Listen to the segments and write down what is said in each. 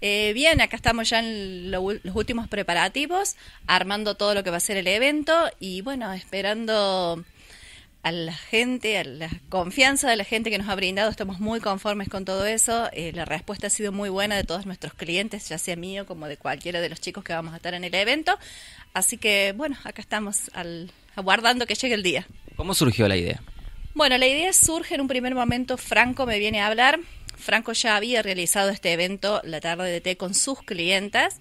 Eh, bien, acá estamos ya en los últimos preparativos, armando todo lo que va a ser el evento y bueno, esperando a la gente, a la confianza de la gente que nos ha brindado. Estamos muy conformes con todo eso. Eh, la respuesta ha sido muy buena de todos nuestros clientes, ya sea mío como de cualquiera de los chicos que vamos a estar en el evento. Así que bueno, acá estamos aguardando que llegue el día. ¿Cómo surgió la idea? Bueno, la idea surge en un primer momento, Franco me viene a hablar Franco ya había realizado este evento la tarde de té con sus clientas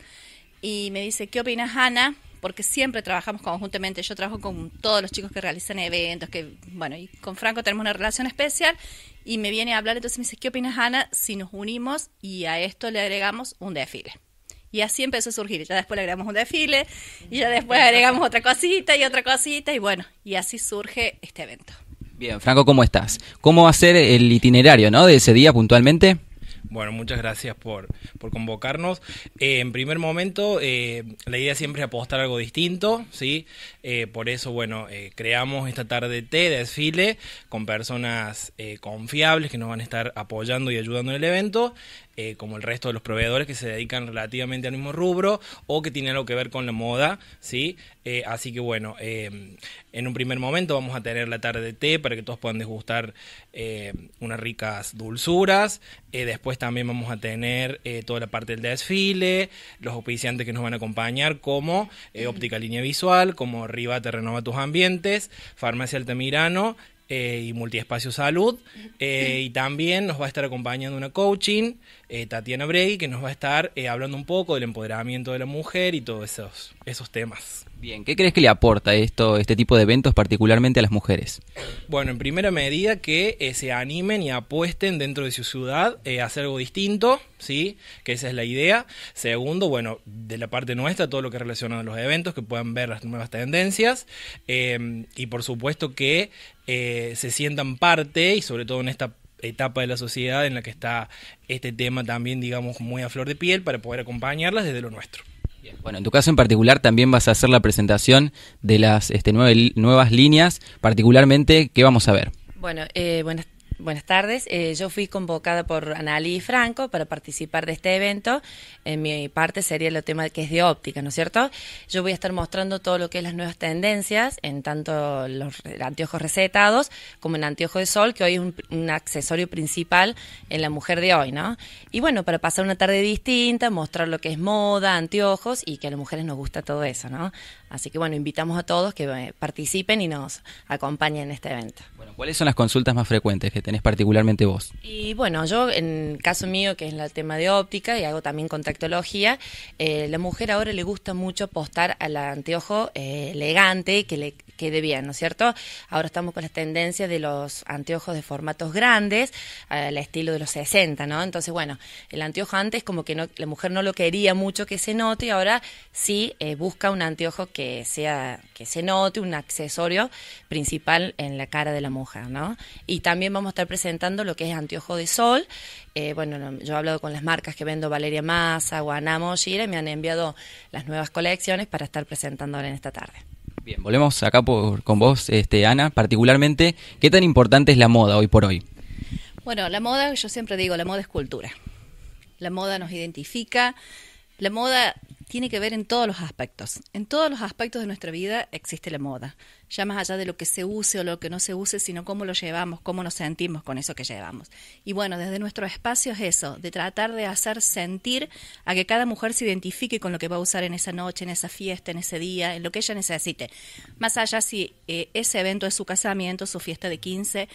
y me dice, ¿qué opinas Ana? Porque siempre trabajamos conjuntamente, yo trabajo con todos los chicos que realizan eventos, que bueno, y con Franco tenemos una relación especial y me viene a hablar, entonces me dice, ¿qué opinas Ana si nos unimos y a esto le agregamos un desfile? Y así empezó a surgir. Ya después le agregamos un desfile, y ya después agregamos otra cosita y otra cosita, y bueno, y así surge este evento. Bien, Franco, ¿cómo estás? ¿Cómo va a ser el itinerario ¿no? de ese día puntualmente? Bueno, muchas gracias por, convocarnos. Eh, en primer momento, eh, la idea siempre es apostar algo distinto, ¿sí? Eh, por eso, bueno, creamos esta tarde T desfile con personas confiables que nos van a estar apoyando y ayudando en el evento. Eh, como el resto de los proveedores que se dedican relativamente al mismo rubro o que tienen algo que ver con la moda, ¿sí? Eh, así que bueno, em, en un primer momento vamos a tener la tarde de té para que todos puedan degustar eh, unas ricas dulzuras. después también vamos a tener toda la parte del desfile, los auspiciantes que nos van a acompañar como Óptica Línea Visual, como te Renova Tus Ambientes, Farmacia Altamirano eh, y Multiespacio Salud. Eh, y también nos va a estar acompañando una coaching, eh, Tatiana Brey, que nos va a estar hablando un poco del empoderamiento de la mujer y todos esos, esos temas. Bien, ¿qué crees que le aporta esto, este tipo de eventos particularmente a las mujeres? Bueno, en primera medida que eh, se animen y apuesten dentro de su ciudad eh, a hacer algo distinto, ¿sí? Que esa es la idea. Segundo, bueno, de la parte nuestra, todo lo que relaciona a los eventos, que puedan ver las nuevas tendencias. Eh, y por supuesto que se sientan parte, y sobre todo en esta etapa de la sociedad en la que está este tema también, digamos, muy a flor de piel, para poder acompañarlas desde lo nuestro. Bueno, en tu caso en particular también vas a hacer la presentación de las este, nueve, nuevas líneas, particularmente, ¿qué vamos a ver? Bueno, eh, buenas Buenas tardes. Eh, yo fui convocada por y Franco para participar de este evento. En mi parte sería el tema que es de óptica, ¿no es cierto? Yo voy a estar mostrando todo lo que es las nuevas tendencias en tanto los anteojos recetados como en anteojo de sol, que hoy es un, accesorio principal en la mujer de hoy, ¿no? Y bueno, para pasar una tarde distinta, mostrar lo que es moda, anteojos y que a las mujeres nos gusta todo eso, ¿no? Así que bueno, invitamos a todos que eh, participen y nos acompañen en este evento. Bueno, ¿cuáles son las consultas más frecuentes que tenés particularmente vos? Y bueno, yo en caso mío, que es el tema de óptica y hago también contactología, eh, la mujer ahora le gusta mucho apostar al anteojo eh, elegante que le quede bien, ¿no es cierto? Ahora estamos con las tendencia de los anteojos de formatos grandes, al estilo de los 60, ¿no? Entonces, bueno, el anteojo antes como que no, la mujer no lo quería mucho que se note y ahora sí eh, busca un anteojo que sea que se note un accesorio principal en la cara de la mujer, ¿no? Y también vamos estar presentando lo que es anteojo de sol. Eh, bueno, yo he hablado con las marcas que vendo, Valeria Massa, Guanamo, Gira, me han enviado las nuevas colecciones para estar ahora en esta tarde. Bien, volvemos acá con vos, este, Ana. Particularmente, ¿qué tan importante es la moda hoy por hoy? Bueno, la moda, yo siempre digo, la moda es cultura. La moda nos identifica, la moda tiene que ver en todos los aspectos. En todos los aspectos de nuestra vida existe la moda. Ya más allá de lo que se use o lo que no se use, sino cómo lo llevamos, cómo nos sentimos con eso que llevamos. Y bueno, desde nuestro espacio es eso, de tratar de hacer sentir a que cada mujer se identifique con lo que va a usar en esa noche, en esa fiesta, en ese día, en lo que ella necesite. Más allá si eh, ese evento es su casamiento, su fiesta de 15,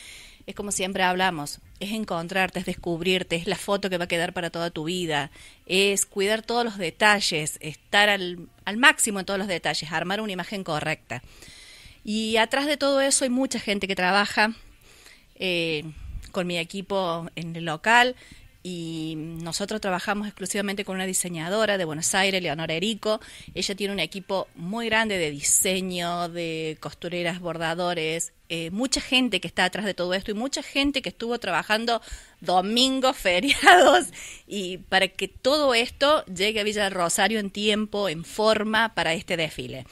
es como siempre hablamos, es encontrarte, es descubrirte, es la foto que va a quedar para toda tu vida, es cuidar todos los detalles, estar al, máximo en todos los detalles, armar una imagen correcta. Y atrás de todo eso hay mucha gente que trabaja eh, con mi equipo en el local, y nosotros trabajamos exclusivamente con una diseñadora de Buenos Aires, Leonora Erico. Ella tiene un equipo muy grande de diseño, de costureras, bordadores, eh, mucha gente que está atrás de todo esto y mucha gente que estuvo trabajando domingos, feriados, y para que todo esto llegue a Villa Rosario en tiempo, en forma, para este desfile.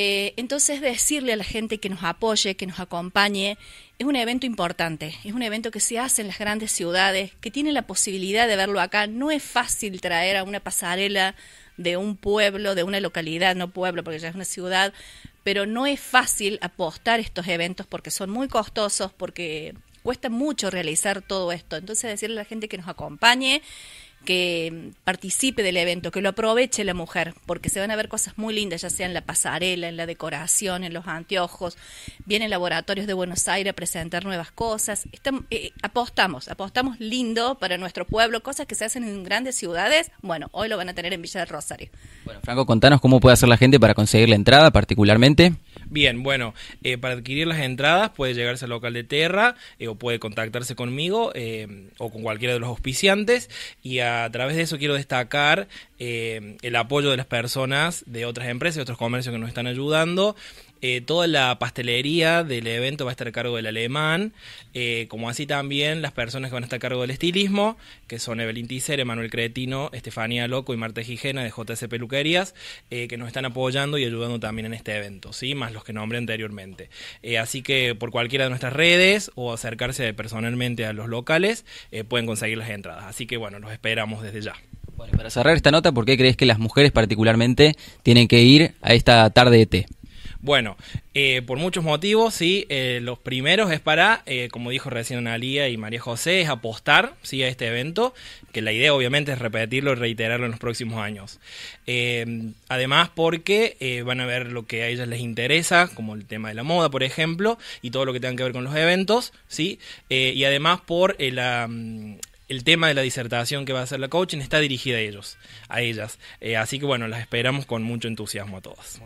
Eh, entonces decirle a la gente que nos apoye, que nos acompañe, es un evento importante, es un evento que se hace en las grandes ciudades, que tiene la posibilidad de verlo acá. No es fácil traer a una pasarela de un pueblo, de una localidad, no pueblo porque ya es una ciudad, pero no es fácil apostar estos eventos porque son muy costosos, porque cuesta mucho realizar todo esto. Entonces decirle a la gente que nos acompañe que participe del evento, que lo aproveche la mujer, porque se van a ver cosas muy lindas, ya sea en la pasarela, en la decoración, en los anteojos, vienen laboratorios de Buenos Aires a presentar nuevas cosas. Estamos, eh, apostamos, apostamos lindo para nuestro pueblo, cosas que se hacen en grandes ciudades. Bueno, hoy lo van a tener en Villa del Rosario. Bueno, Franco, contanos cómo puede hacer la gente para conseguir la entrada particularmente. Bien, bueno, eh, para adquirir las entradas puede llegarse al local de Terra eh, o puede contactarse conmigo eh, o con cualquiera de los auspiciantes y a través de eso quiero destacar el apoyo de las personas de otras empresas y otros comercios que nos están ayudando. Eh, toda la pastelería del evento va a estar a cargo del alemán, eh, como así también las personas que van a estar a cargo del estilismo, que son Evelyn Tisser, Emanuel Cretino, Estefanía Loco y Marta Gijena de JC Peluquerías, eh, que nos están apoyando y ayudando también en este evento, ¿sí? más los que nombré anteriormente. así que por cualquiera de nuestras redes o acercarse personalmente a los locales, pueden conseguir las entradas. Así que bueno, los esperamos desde ya. Bueno, para cerrar esta nota, ¿por qué crees que las mujeres particularmente tienen que ir a esta tarde de té? Bueno, eh, por muchos motivos, sí. Eh, los primeros es para, eh, como dijo recién Analía y María José, es apostar ¿sí? a este evento, que la idea obviamente es repetirlo y reiterarlo en los próximos años. además, porque van a ver lo que a ellas les interesa, como el tema de la moda, por ejemplo, y todo lo que tenga que ver con los eventos, ¿sí? y además por mm, el tema de la disertación que va a hacer la coaching está dirigida a ellos, a ellas. así que bueno, las esperamos con mucho entusiasmo a todas.